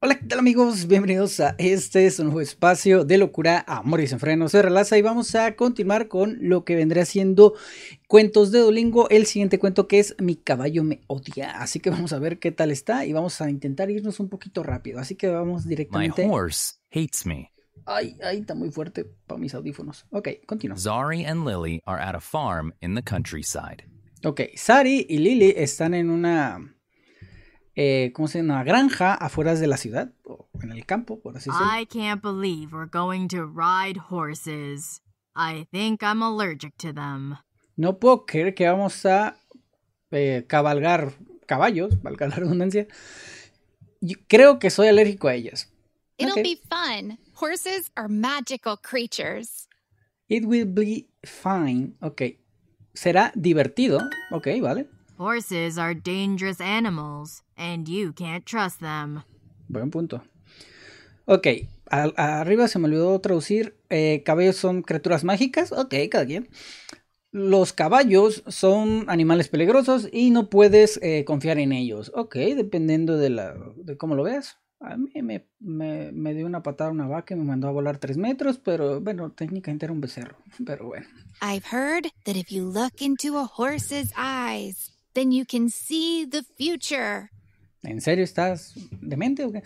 Hola, ¿qué tal amigos? Bienvenidos a este es un nuevo espacio de locura, amor y desenfreno. Se relaza y vamos a continuar con lo que vendría siendo cuentos de Dolingo. El siguiente cuento que es Mi caballo me odia. Así que vamos a ver qué tal está y vamos a intentar irnos un poquito rápido. Así que vamos directamente. My horse hates me. Ay, ay, está muy fuerte para mis audífonos. Ok, continúa. Zari and Lily are at a farm in the countryside. Ok, Sari y Lily están en una eh, ¿cómo se Una granja afuera de la ciudad, o en el campo, por así decirlo. I can't believe we're going to ride horses. I think I'm allergic to them. No puedo creer que vamos a eh, cabalgar caballos, valga la redundancia. Yo creo que soy alérgico a ellos. It'll be fun. Horses are magical creatures. It will be fine. Ok. Será divertido. Ok, vale. Horses are dangerous animals and you can't trust them. Buen punto. Ok, arriba se me olvidó traducir. Eh, caballos son criaturas mágicas. Ok, cada quien. Los caballos son animales peligrosos y no puedes eh, confiar en ellos. Ok, dependiendo de, la, de cómo lo veas. A mí me, me, dio una patada una vaca y me mandó a volar tres metros, pero bueno, técnicamente era un becerro, pero bueno. I've heard that if you look into a horse's eyes, then you can see the future. ¿En serio estás demente o qué?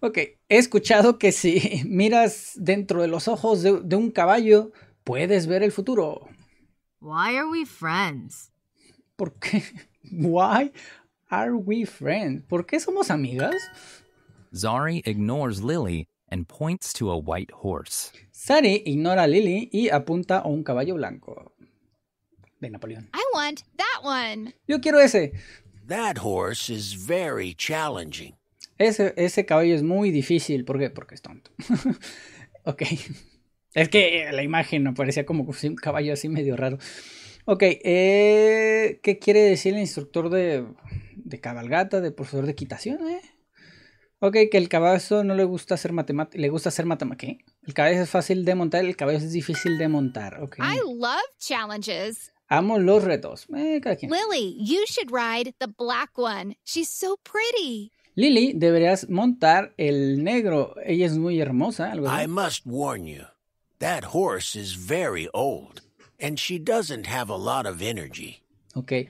Ok, he escuchado que si miras dentro de los ojos de, un caballo, puedes ver el futuro. Why are we friends? ¿Por qué? Why are we friends? ¿Por qué somos amigas? Zari ignores Lily and points to a white horse. Zari ignora a Lily y apunta a un caballo blanco. De Napoleón. I want that one. Yo quiero ese very challenging. Ese, ese caballo es muy difícil. ¿Por qué? Porque es tonto. ok. Es que eh, la imagen me parecía como un caballo así medio raro. Ok, eh, ¿qué quiere decir el instructor de, de cabalgata, de profesor de equitación? Eh? Ok, que el caballo no le gusta hacer matemáticas. Le gusta hacer matemáticas. El caballo es fácil de montar, el caballo es difícil de montar. Okay. I love challenges. Amo los retos. Eh, Lily, you should ride the black one. She's so pretty. Lily, deberías montar el negro. Ella es muy hermosa. I must warn you. That horse is very old and she doesn't have a lot of energy. Okay.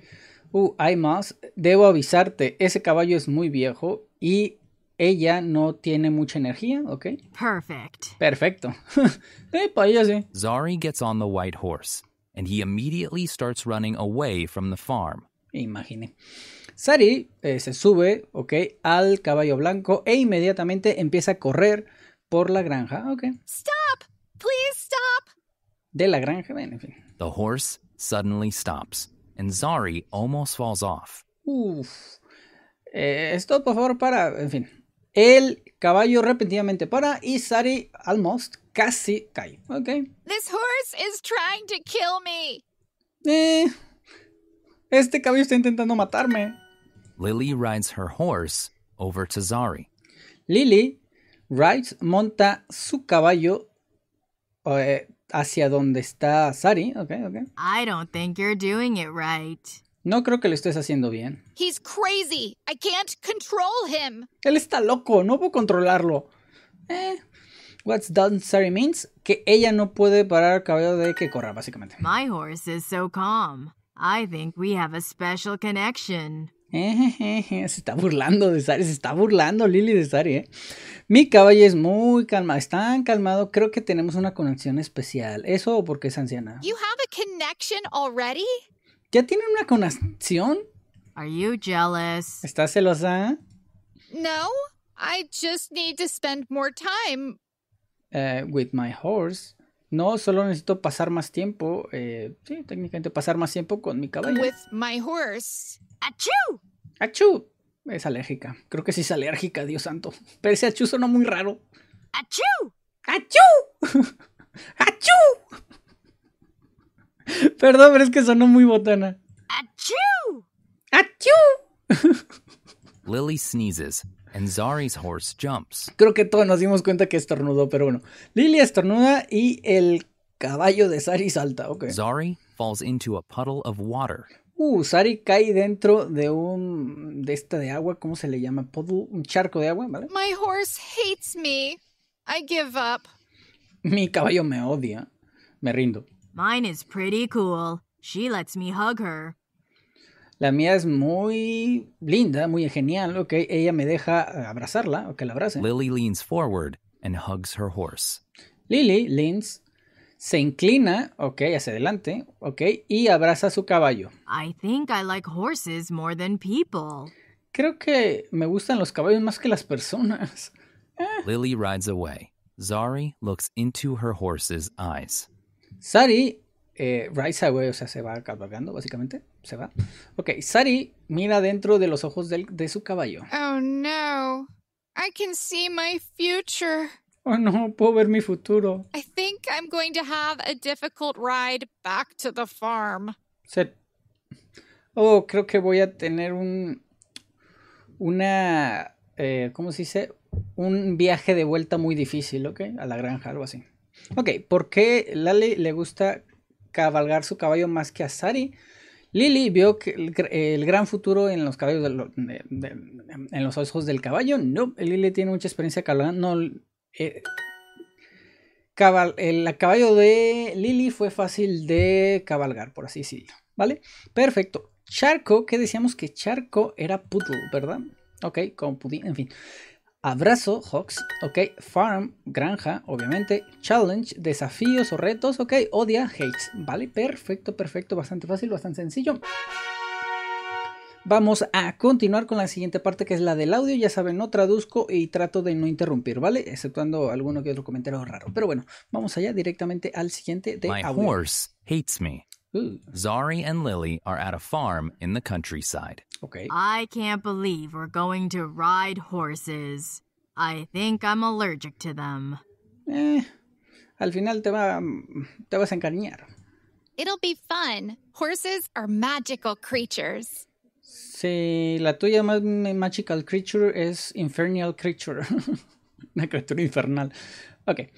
Uh, I must. Debo avisarte. Ese caballo es muy viejo y ella no tiene mucha energía, Okay. Perfect. Perfecto. hey, Zari gets on the white horse and he immediately starts running away from the farm. Imagine. Sari eh, se sube, ok, al caballo blanco e inmediatamente empieza a correr por la granja, ok. Stop, please stop. De la granja, en fin. The horse suddenly stops, and Zari almost falls off. Uf. Eh, esto, por favor, para, en fin. El Caballo repentinamente para y Sari almost casi cae. Ok. This horse is trying to kill me. Eh, este caballo está intentando matarme. Lily rides her horse over to Zari. Lily rides, monta su caballo eh, hacia donde está Sari. Ok, ok. I don't think you're doing it right. No creo que lo estés haciendo bien. He's crazy. can't control Él está loco, no puedo controlarlo. Eh. What's done sorry means que ella no puede parar caballo, de que corra, básicamente. My horse is so calm. I think we have a special connection. se está burlando de Sari, se está burlando Lily de Sari, eh. Mi caballo es muy calmado, es tan calmado, creo que tenemos una conexión especial. Eso porque es anciana. You have a connection already? ¿Ya tienen una conación? Are ¿Estás celosa? No, I just need to spend more time. Eh, with my horse. No, solo necesito pasar más tiempo. Eh, sí, técnicamente pasar más tiempo con mi caballo. With my horse. ¡Achú! Es alérgica. Creo que sí es alérgica, Dios santo. Pero ese achú suena muy raro. ¡Achú! ¡Achú! ¡Achú! Perdón, pero es que sonó muy botana. Lily sneezes and Zari's horse jumps. Creo que todos nos dimos cuenta que estornudó, pero bueno. Lily estornuda y el caballo de Zari salta, Zari falls into a puddle of water. Uh, Zari cae dentro de un de esta de agua, ¿cómo se le llama? Puddle, un charco de agua, ¿vale? My horse hates me. I give up. Mi caballo me odia. Me rindo. Mine is pretty cool. She lets me hug her. La mía es muy linda, muy genial, ok. Ella me deja eh, abrazarla, o que la abrace. Lily leans forward and hugs her horse. Lily leans, se inclina, ok, hacia adelante, ok, y abraza su caballo. I think I like horses more than people. Creo que me gustan los caballos más que las personas. Lily rides away. Zari looks into her horse's eyes. Sari eh, Raisa, güey, o sea, se va cabalgando, básicamente. Se va. Ok, Sari mira dentro de los ojos de su caballo. Oh no. I can see my future. Oh no, puedo ver mi futuro. I think I'm going to have a difficult ride back to the farm. Oh, creo que voy a tener un. Una. Eh, ¿Cómo se dice? Un viaje de vuelta muy difícil, ¿ok? A la granja, algo así. Ok, ¿por qué Lali le gusta cabalgar su caballo más que a Sari? ¿Lili vio que el, gran futuro en los caballos de en los ojos del caballo. No, Lily tiene mucha experiencia cabalgando. No, eh, el caballo de Lili fue fácil de cabalgar, por así decirlo. ¿Vale? Perfecto. Charco, que decíamos que Charco era poodle, ¿verdad? Ok, como pudín, en fin. Abrazo, Hawks, ok. Farm, granja, obviamente. Challenge, desafíos o retos, ok. Odia, hates, vale. Perfecto, perfecto, bastante fácil, bastante sencillo. Vamos a continuar con la siguiente parte que es la del audio. Ya saben, no traduzco y trato de no interrumpir, ¿vale? Exceptuando alguno que otro comentario raro. Pero bueno, vamos allá directamente al siguiente de My hates me. Ooh. Hmm. Zari and Lily are at a farm in the countryside. Okay. I can't believe we're going to ride horses. I think I'm allergic to them. Eh, al final te, va, te vas a encariñar. It'll be fun. Horses are magical creatures. Sí, la tuya más magical creature es infernal creature. Una criatura infernal. Ok.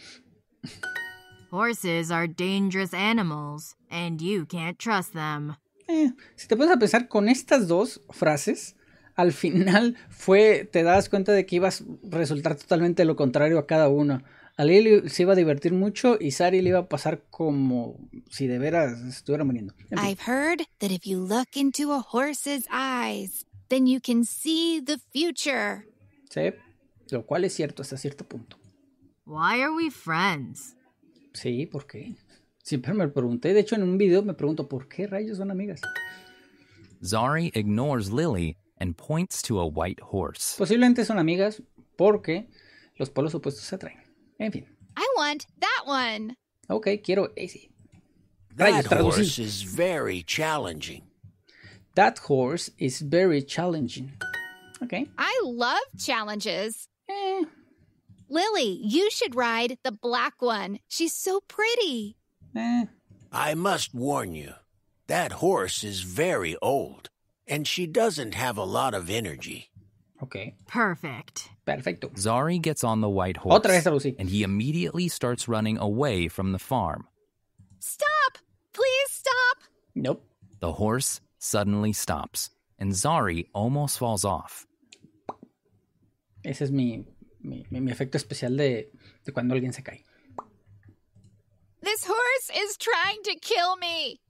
Horses are dangerous animals, and you can't trust them. Eh, si te pones a pensar con estas dos frases, al final fue, te das cuenta de que ibas a resultar totalmente lo contrario a cada uno. A Lily se iba a divertir mucho y Sari le iba a pasar como si de veras estuviera muriendo. I've heard that if you look into a horse's eyes, then you can see the future. Sí, lo cual es cierto hasta cierto punto. Why are we friends? Sí, ¿por qué? Siempre me pregunté. De hecho, en un video me pregunto, ¿por qué rayos son amigas? Zari ignores Lily and points to a white horse. Posiblemente son amigas porque los polos opuestos se atraen. En fin. I want that one. Ok, quiero ese. Rayos, that horse is very challenging. That horse is very challenging. Okay. I love challenges. Eh, Lily, you should ride the black one. She's so pretty. Eh. I must warn you, that horse is very old, and she doesn't have a lot of energy. Okay. Perfect. Perfecto. Zari gets on the white horse, Otra vez, Lucy. and he immediately starts running away from the farm. Stop! Please stop! Nope. The horse suddenly stops, and Zari almost falls off. This is me. mi, mi efecto especial de, de cuando alguien se cae. This horse is trying to kill me.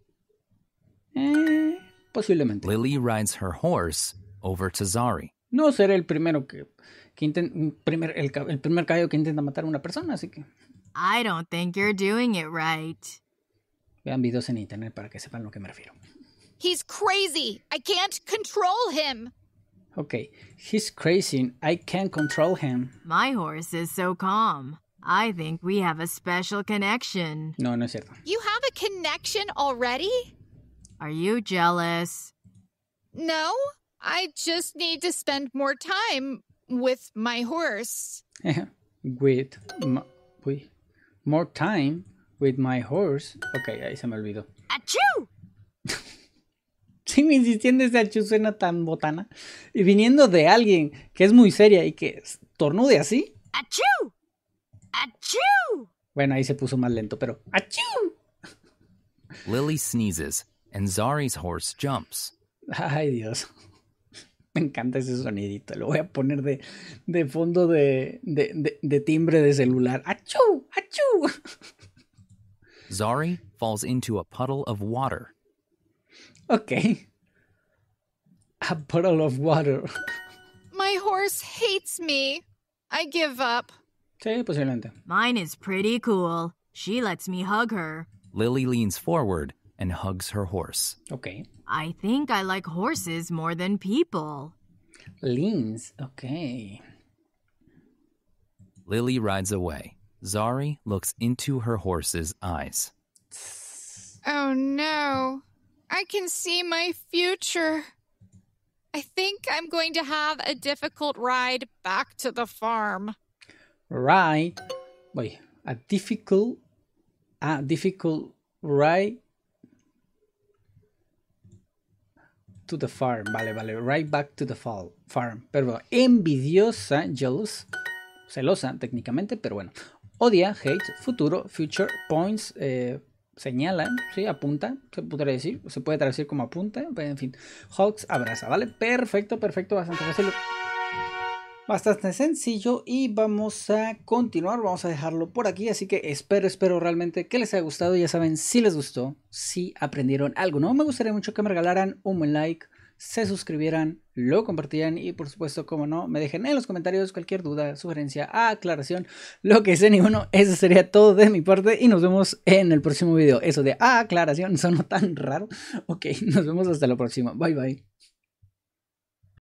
Eh, posiblemente. Lily rides her horse over to Zari. No seré el primero que, que primer, el, primer caballo que intenta matar a una persona, así que. I don't think you're doing it right. Vean videos en internet para que sepan a lo que me refiero. He's crazy. I can't control him. Okay, he's crazy. I can't control him. My horse is so calm. I think we have a special connection. No, no cierto. You have a connection already? Are you jealous? No, I just need to spend more time with my horse. with my, more time with my horse. Okay, ahí se me olvidó. Achoo! sigo insistiendo, ese chusena suena tan botana. Y viniendo de alguien que es muy seria y que tornude así. ¡Achú! ¡Achú! Bueno, ahí se puso más lento, pero ¡Achú! Lily sneezes and Zari's horse jumps. Ay, Dios. Me encanta ese sonidito. Lo voy a poner de, fondo de, de, de, timbre de celular. ¡Achú! ¡Achú! Zari falls into a puddle of water. Okay. A bottle of water. My horse hates me. I give up. Sí, posiblemente. Mine is pretty cool. She lets me hug her. Lily leans forward and hugs her horse. Okay. I think I like horses more than people. Leans. Okay. Lily rides away. Zari looks into her horse's eyes. Oh no. I can see my future. I think I'm going to have a difficult ride back to the farm. Right. Wait, a difficult, a difficult ride to the farm. Vale, vale, right back to the fall, farm. Perdón, envidiosa, jealous, celosa técnicamente, pero bueno. Odia, hate, futuro, future, points, eh, señala, sí, apunta, se podría decir, se puede traducir como apunta, en fin. Hawks abraza, ¿vale? Perfecto, perfecto, bastante fácil. Bastante sencillo y vamos a continuar, vamos a dejarlo por aquí, así que espero, espero realmente que les haya gustado, ya saben, si les gustó, si aprendieron algo, ¿no? Me gustaría mucho que me regalaran un like, se suscribieran, lo compartieran y por supuesto, como no, me dejen en los comentarios cualquier duda, sugerencia, aclaración, lo que sea ninguno. Eso sería todo de mi parte y nos vemos en el próximo video. Eso de aclaración sonó tan raro. Ok, nos vemos hasta la próxima. Bye bye.